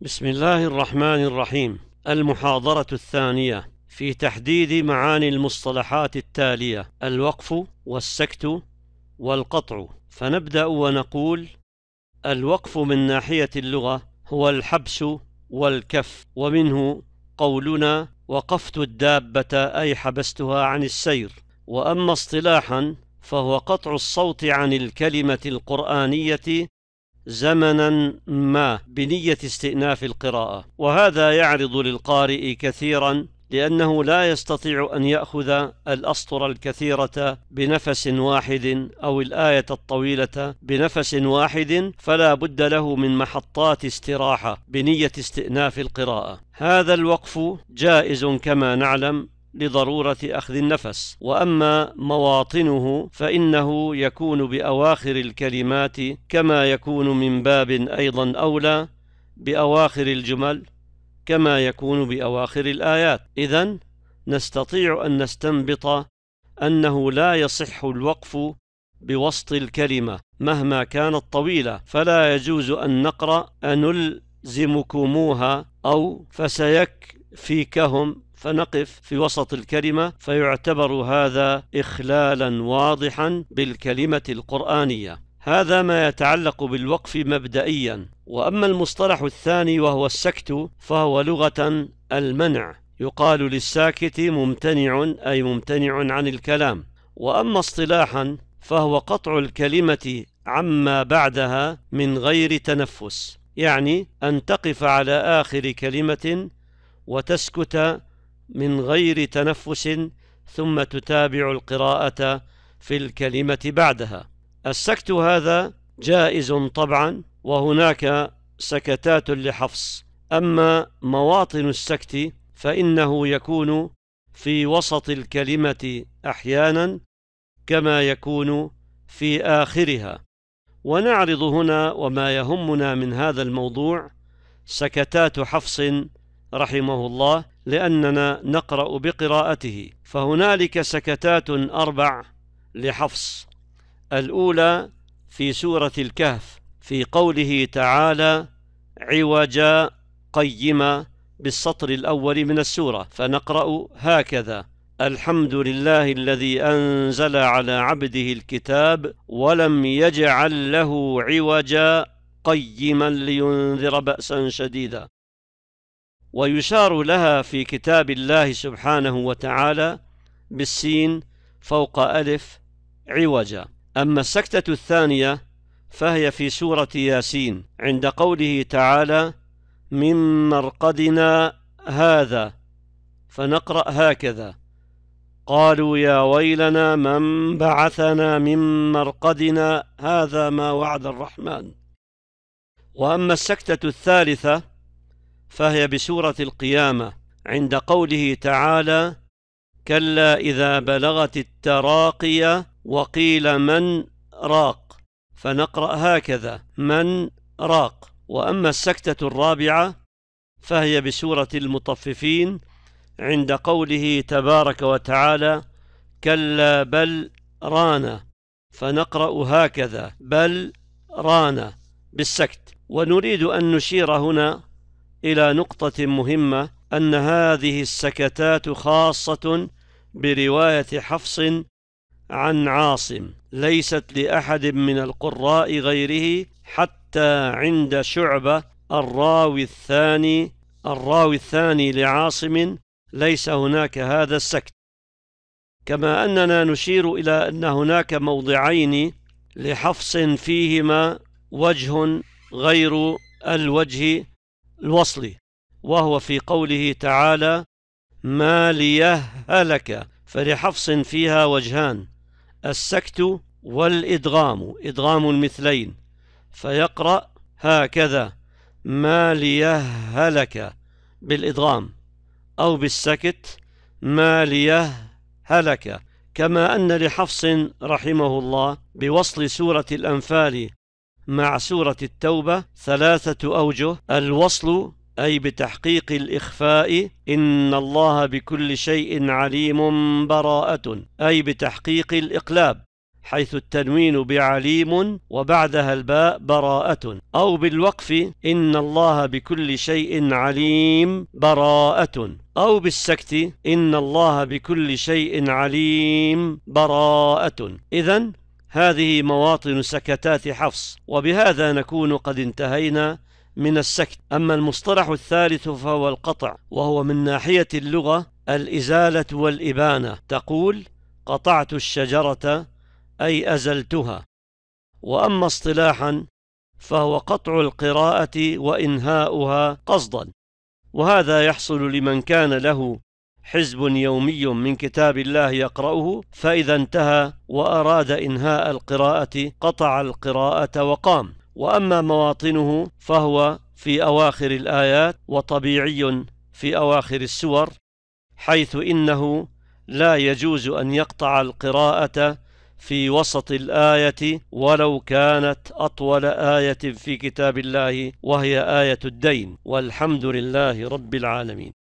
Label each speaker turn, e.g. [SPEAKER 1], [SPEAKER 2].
[SPEAKER 1] بسم الله الرحمن الرحيم المحاضرة الثانية في تحديد معاني المصطلحات التالية الوقف والسكت والقطع فنبدأ ونقول الوقف من ناحية اللغة هو الحبس والكف ومنه قولنا وقفت الدابة أي حبستها عن السير وأما اصطلاحا فهو قطع الصوت عن الكلمة القرآنية زمنا ما بنية استئناف القراءة وهذا يعرض للقارئ كثيرا لأنه لا يستطيع أن يأخذ الأسطر الكثيرة بنفس واحد أو الآية الطويلة بنفس واحد فلا بد له من محطات استراحة بنية استئناف القراءة هذا الوقف جائز كما نعلم لضرورة أخذ النفس وأما مواطنه فإنه يكون بأواخر الكلمات كما يكون من باب أيضا أولى بأواخر الجمل كما يكون بأواخر الآيات إذا نستطيع أن نستنبط أنه لا يصح الوقف بوسط الكلمة مهما كانت طويلة فلا يجوز أن نقرأ أنلزمكموها أو فسيكفيكهم فنقف في وسط الكلمة فيعتبر هذا إخلالا واضحا بالكلمة القرآنية هذا ما يتعلق بالوقف مبدئيا وأما المصطلح الثاني وهو السكت فهو لغة المنع يقال للساكت ممتنع أي ممتنع عن الكلام وأما اصطلاحا فهو قطع الكلمة عما بعدها من غير تنفس يعني أن تقف على آخر كلمة وتسكت من غير تنفس ثم تتابع القراءة في الكلمة بعدها السكت هذا جائز طبعا وهناك سكتات لحفص أما مواطن السكت فإنه يكون في وسط الكلمة أحيانا كما يكون في آخرها ونعرض هنا وما يهمنا من هذا الموضوع سكتات حفص رحمه الله لأننا نقرأ بقراءته فهنالك سكتات أربع لحفص الأولى في سورة الكهف في قوله تعالى عوجا قيما بالسطر الأول من السورة فنقرأ هكذا الحمد لله الذي أنزل على عبده الكتاب ولم يجعل له عوجا قيما لينذر بأسا شديدا ويشار لها في كتاب الله سبحانه وتعالى بالسين فوق ألف عوجا أما السكتة الثانية فهي في سورة ياسين عند قوله تعالى من مرقدنا هذا فنقرأ هكذا قالوا يا ويلنا من بعثنا من مرقدنا هذا ما وعد الرحمن وأما السكتة الثالثة فهي بسورة القيامة عند قوله تعالى كلا إذا بلغت التراقي وقيل من راق فنقرأ هكذا من راق وأما السكتة الرابعة فهي بسورة المطففين عند قوله تبارك وتعالى كلا بل رانا فنقرأ هكذا بل رانا بالسكت ونريد أن نشير هنا إلى نقطة مهمة أن هذه السكتات خاصة برواية حفص عن عاصم ليست لأحد من القراء غيره حتى عند شعبة الراوي الثاني الراوي الثاني لعاصم ليس هناك هذا السكت كما أننا نشير إلى أن هناك موضعين لحفص فيهما وجه غير الوجه الوصل وهو في قوله تعالى ما ليهلك فلحفص فيها وجهان السكت والإدغام إدغام المثلين فيقرأ هكذا ما ليهلك بالإدغام أو بالسكت ما ليهلك كما أن لحفص رحمه الله بوصل سورة الأنفال مع سورة التوبة ثلاثة أوجه الوصل أي بتحقيق الإخفاء إن الله بكل شيء عليم براءة أي بتحقيق الإقلاب حيث التنوين بعليم وبعدها الباء براءة أو بالوقف إن الله بكل شيء عليم براءة أو بالسكت إن الله بكل شيء عليم براءة إذا هذه مواطن سكتات حفص وبهذا نكون قد انتهينا من السكت أما المصطلح الثالث فهو القطع وهو من ناحية اللغة الإزالة والإبانة تقول قطعت الشجرة أي أزلتها وأما اصطلاحا فهو قطع القراءة وإنهاؤها قصدا وهذا يحصل لمن كان له حزب يومي من كتاب الله يقرأه فإذا انتهى وأراد إنهاء القراءة قطع القراءة وقام وأما مواطنه فهو في أواخر الآيات وطبيعي في أواخر السور حيث إنه لا يجوز أن يقطع القراءة في وسط الآية ولو كانت أطول آية في كتاب الله وهي آية الدين والحمد لله رب العالمين